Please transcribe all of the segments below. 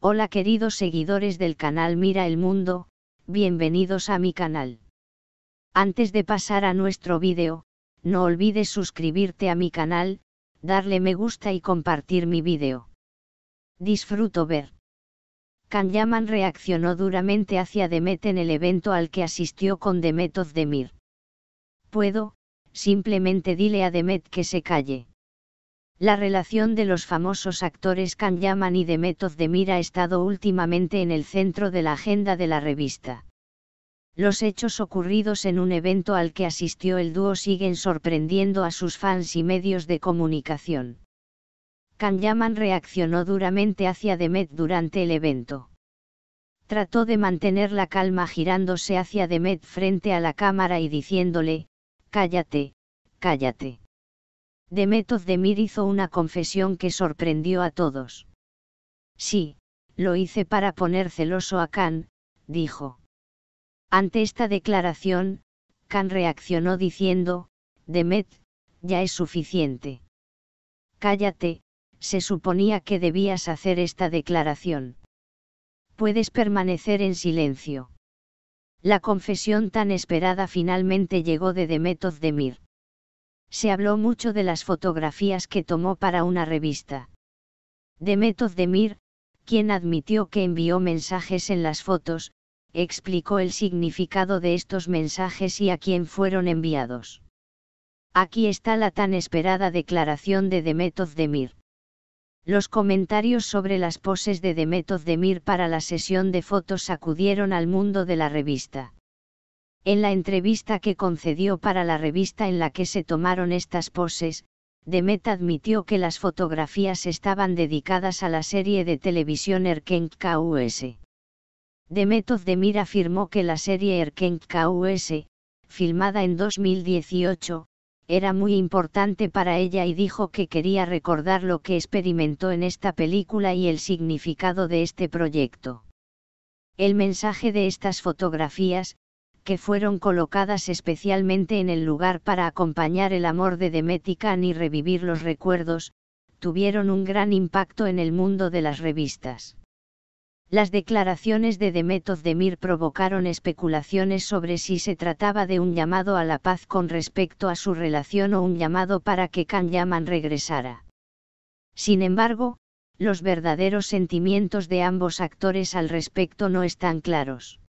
Hola queridos seguidores del canal Mira el Mundo, bienvenidos a mi canal. Antes de pasar a nuestro vídeo, no olvides suscribirte a mi canal, darle me gusta y compartir mi vídeo. Disfruto ver. Kanyaman reaccionó duramente hacia Demet en el evento al que asistió con Demet Ozdemir. Puedo, simplemente dile a Demet que se calle. La relación de los famosos actores Can Yaman y Demet Demir ha estado últimamente en el centro de la agenda de la revista. Los hechos ocurridos en un evento al que asistió el dúo siguen sorprendiendo a sus fans y medios de comunicación. Can Yaman reaccionó duramente hacia Demet durante el evento. Trató de mantener la calma girándose hacia Demet frente a la cámara y diciéndole, Cállate, cállate. Demet Demir hizo una confesión que sorprendió a todos. Sí, lo hice para poner celoso a Khan, dijo. Ante esta declaración, Khan reaccionó diciendo, Demet, ya es suficiente. Cállate, se suponía que debías hacer esta declaración. Puedes permanecer en silencio. La confesión tan esperada finalmente llegó de Demet de se habló mucho de las fotografías que tomó para una revista. Demetov Demir, quien admitió que envió mensajes en las fotos, explicó el significado de estos mensajes y a quién fueron enviados. Aquí está la tan esperada declaración de Demetov Demir. Los comentarios sobre las poses de Demetov Demir para la sesión de fotos sacudieron al mundo de la revista. En la entrevista que concedió para la revista en la que se tomaron estas poses, Demet admitió que las fotografías estaban dedicadas a la serie de televisión Erkenk KUS. Demet Ozdemir afirmó que la serie Erkenk KUS, filmada en 2018, era muy importante para ella y dijo que quería recordar lo que experimentó en esta película y el significado de este proyecto. El mensaje de estas fotografías, que fueron colocadas especialmente en el lugar para acompañar el amor de Demet y revivir los recuerdos, tuvieron un gran impacto en el mundo de las revistas. Las declaraciones de Demetov Demir provocaron especulaciones sobre si se trataba de un llamado a la paz con respecto a su relación o un llamado para que Can Yaman regresara. Sin embargo, los verdaderos sentimientos de ambos actores al respecto no están claros.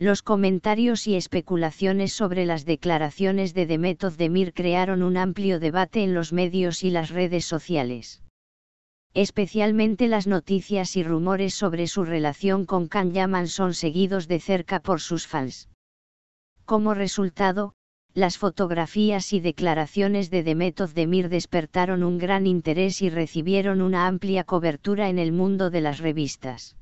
Los comentarios y especulaciones sobre las declaraciones de Demetov Demir crearon un amplio debate en los medios y las redes sociales. Especialmente las noticias y rumores sobre su relación con Can Yaman son seguidos de cerca por sus fans. Como resultado, las fotografías y declaraciones de Demetov Demir despertaron un gran interés y recibieron una amplia cobertura en el mundo de las revistas.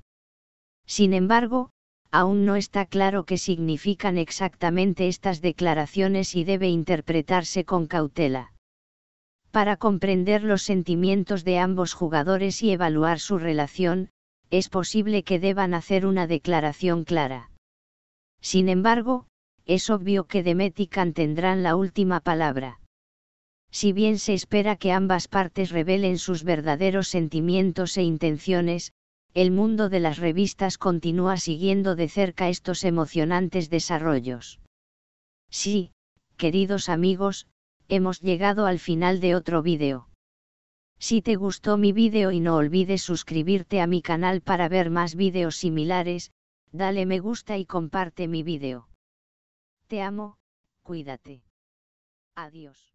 Sin embargo, aún no está claro qué significan exactamente estas declaraciones y debe interpretarse con cautela. Para comprender los sentimientos de ambos jugadores y evaluar su relación, es posible que deban hacer una declaración clara. Sin embargo, es obvio que Demetican tendrán la última palabra. Si bien se espera que ambas partes revelen sus verdaderos sentimientos e intenciones, el mundo de las revistas continúa siguiendo de cerca estos emocionantes desarrollos. Sí, queridos amigos, hemos llegado al final de otro vídeo. Si te gustó mi vídeo y no olvides suscribirte a mi canal para ver más vídeos similares, dale me gusta y comparte mi vídeo. Te amo, cuídate. Adiós.